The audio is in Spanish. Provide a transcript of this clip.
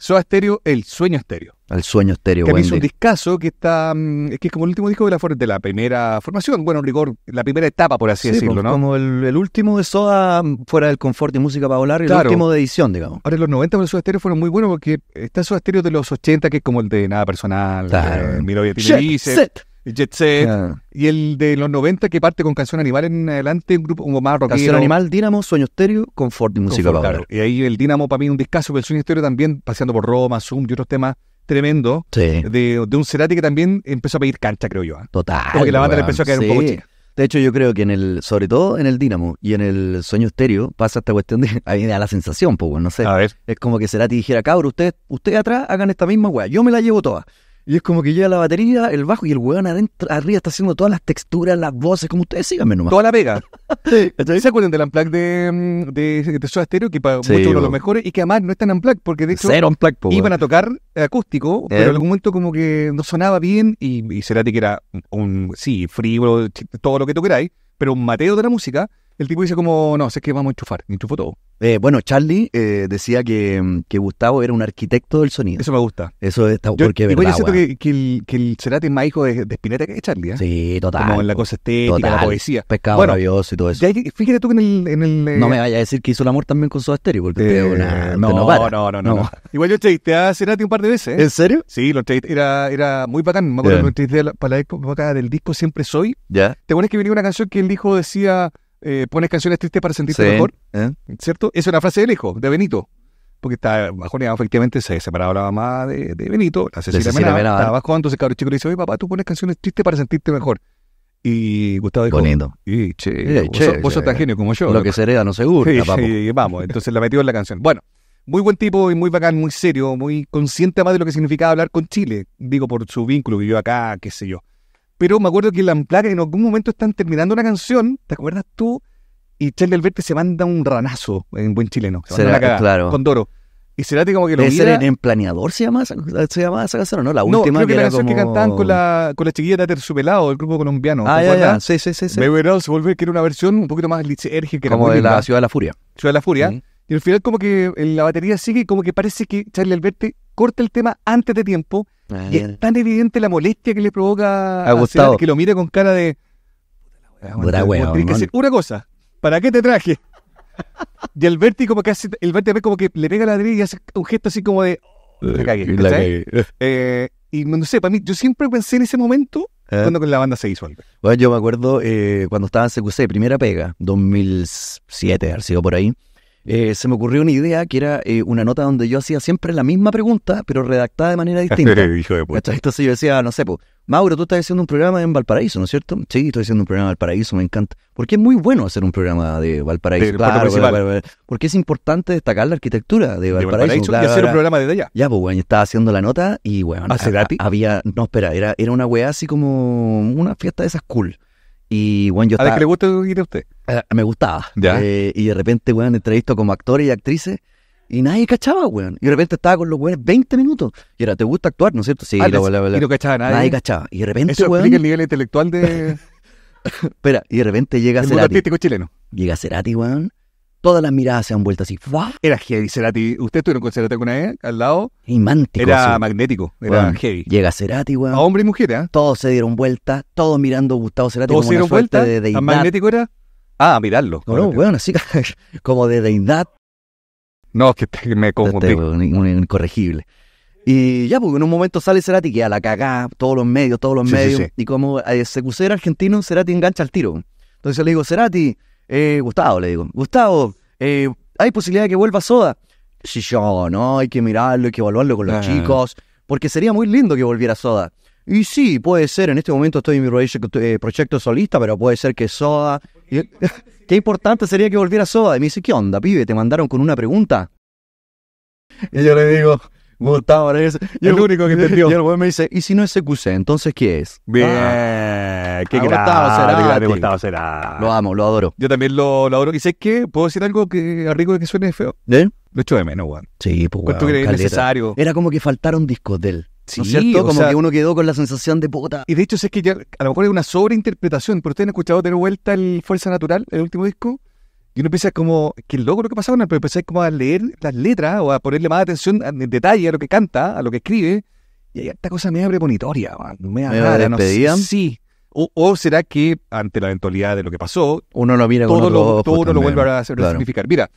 Soda Stereo, El Sueño Estéreo. El Sueño Estéreo, Que es un discazo que está, mm, que es como el último disco de la, de la primera formación, bueno, rigor, la primera etapa, por así decirlo, pues, ¿no? como el, último de Soda mm, fuera del confort y música para volar, el último de edición, digamos. Ahora, los 90 con el Soda Stereo fueron muy buenos porque está Soda Stereo de los 80, que es como el de Nada Personal, claro. eh, Tiene y el de los 90 que parte con Canción Animal en adelante, un grupo más rockero. Canción Animal, Dínamo, Sueño Estéreo, Confort y Música Y ahí el Dínamo para mí un discazo, pero el Sueño Estéreo también, paseando por Roma, Zoom y otros temas tremendos. De, un Cerati que también empezó a pedir cancha, creo yo. ¿ah? Total. la banda empezó a caer un poco chica. De hecho, yo creo que en el, sobre todo en el Dínamo y en el Sueño Estéreo, pasa esta cuestión de, a mí me da la sensación, pues, no sé. A ver. Es como que Cerati dijera, cabrón ustedes usted atrás hagan esta misma weá, yo me la llevo toda. Y es como que llega la batería, el bajo y el weón adentro, arriba está haciendo todas las texturas, las voces, como ustedes síganme nomás. Toda la pega. ¿Se acuerdan del la de, mm, de, de Soda Que para sí, uno de los mejores y que además no es en Unplugged porque de hecho iban a tocar acústico, eh. pero en algún momento como que no sonaba bien y, será que era un, sí, frío todo lo que tú pero un Mateo de la música el tipo dice como, no, sé que vamos a enchufar, enchufó todo. Eh, bueno, Charlie eh, decía que, que, Gustavo era un arquitecto del sonido. Eso me gusta. Eso está porque me verdad. Yo siento que, que, el, que el Cerati es más hijo de, de Spinetta que Charlie. ¿eh? Sí, total. Como en la cosa estética, la poesía. Pescado bueno, rabioso y todo eso. fíjate tú que en el, en el eh, No me vaya a decir que hizo el amor también con su Stereo, porque no, no, no, no, Igual yo entrevisté a Cerati un par de veces. ¿En serio? Sí, lo entrevisté. Era, era muy bacán. Me acuerdo que me entrevisté para la época del disco Siempre Soy. Ya. ¿Te acuerdas que venía una canción que el hijo decía eh, pones canciones tristes para sentirte mejor, ¿eh? ¿cierto? Esa es una frase de lejos, de Benito. Porque está, bajoneado. efectivamente se separaba la mamá de, Benito, la Cecilia, Cecilia Menada, estaba abajo, entonces cabrón chico le dice, oye papá, tú pones canciones tristes para sentirte mejor. Y Gustavo dijo, Bonito. Y che, vos, sos, tan genio como yo. Lo que se hereda no se hurta, Y vamos, entonces la metió en la canción. Bueno, muy buen tipo y muy bacán, muy serio, muy consciente más de lo que significaba hablar con Chile. Digo, por su vínculo, vivió acá, qué sé yo. Pero me acuerdo que la placa en algún momento están terminando una canción, ¿te acuerdas tú? Y Charlie Alberti se manda un ranazo en buen chileno. Se Será, claro. Con Doro. Y Cerati como que lo mira... en, Planeador se llama, se llama esa canción, ¿no? La última no, creo que, la canción que cantaban con la, con la chiquilla de Terciopelado, el grupo colombiano. Ah, ya, ya. Sí, sí, sí. se volver que era una versión un poquito más lisérgica. Como de la Ciudad de la Furia. Ciudad de la Furia. Y al final como que eh, la batería sigue y como que parece que Charlie Alberti corta el tema antes de tiempo y es tan evidente la molestia que le provoca a, que lo mire con cara de. Puta una cosa. ¿Para qué te traje? y el Berti como que el como que le pega la ladrillo y hace un gesto así como de. Oh, eh, eh, y no sé, para mí, yo siempre pensé en ese momento ¿Eh? cuando con la banda se disuelve. Bueno, yo me acuerdo cuando estaba en CQC, primera pega, 2007, ha sido por ahí. Eh, se me ocurrió una idea que era eh, una nota donde yo hacía siempre la misma pregunta, pero redactada de manera distinta. Hijo de puta. yo decía, no sé, Mauro, tú estás haciendo un programa en Valparaíso, ¿no es cierto? Sí, estoy haciendo un programa en Valparaíso, me encanta. Porque es muy bueno hacer un programa de Valparaíso. porque es importante destacar la arquitectura de Valparaíso. De Valparaíso hacer un programa desde allá. Ya, pues, bueno, estaba haciendo la nota y, bueno, había, no, espera, era, era una weá así como una fiesta de esas cool. Y yo estaba, ¿A ver que le gusta ir a usted? Ah, me gustaba. Eh, y de repente, weón, entrevisto como actores y actrices y nadie cachaba, weón. Y de repente estaba con los weones 20 minutos. Y era, ¿te gusta actuar? ¿No es cierto? Sí, ah, Y no cachaba nadie. Nadie cachaba. Y de repente, Eso weón, explica el nivel intelectual de... Espera, y de repente llega el Cerati. Llega Cerati, weón. Todas las miradas se han vuelto así. Era heavy, Cerati. Usted estuvieron con Cerati alguna vez al lado? Imántico. Era magnético, era heavy. Llega Serati, weón. hombre y mujer, ¿eh? Todos se dieron vuelta, todos mirando a Gustavo Cerati. se dieron vuelta? De deidad. ¿Tan magnético era? Ah, mirarlo. No, bueno, así como de deidad. No, es que me este, confundí. incorregible. Y ya, porque en un momento sale Serati que a la cagada, todos los medios, todos los medios. Y como eh, se era argentino, Serati engancha al tiro. Entonces le digo, Cerati, eh, Gustavo, le digo, Gustavo, eh, ¿hay posibilidad de que vuelva Soda? Si yo, no, hay que mirarlo, hay que evaluarlo con los chicos, porque sería muy lindo que volviera Soda. Y sí, puede ser, en este momento estoy en mi proyecto, eh, solista, pero puede ser que Soda... qué importante sería que volviera Soda. Y me dice, ¿qué onda, pibe? ¿Te mandaron con una pregunta? Y yo le digo, Gustavo, ¿es el único que entendió. Y el me dice, ¿y si no es CQC, entonces qué es? Bien. Ah, me gustaba Lo amo, lo adoro. Yo también lo, adoro. Y sé que puedo decir algo que a rico que suene feo. ¿Eh? Lo echo de menos, weón. Sí, pues, era como que faltaron discos de él. Sí, Como que uno quedó con la sensación de puta. Y de hecho, sé que a lo mejor es una sobreinterpretación, pero ustedes han escuchado tener vuelta el Fuerza Natural, el último disco, y uno empieza como, es loco lo que pasaba, pero empieza como a leer las letras o a ponerle más atención en detalle a lo que canta, a lo que escribe, y hay esta cosa me abre man, me media no sé, Sí, o, será que, ante la eventualidad de lo que pasó, uno lo mira todo, con lo, todo lo vuelve a hacer Mira,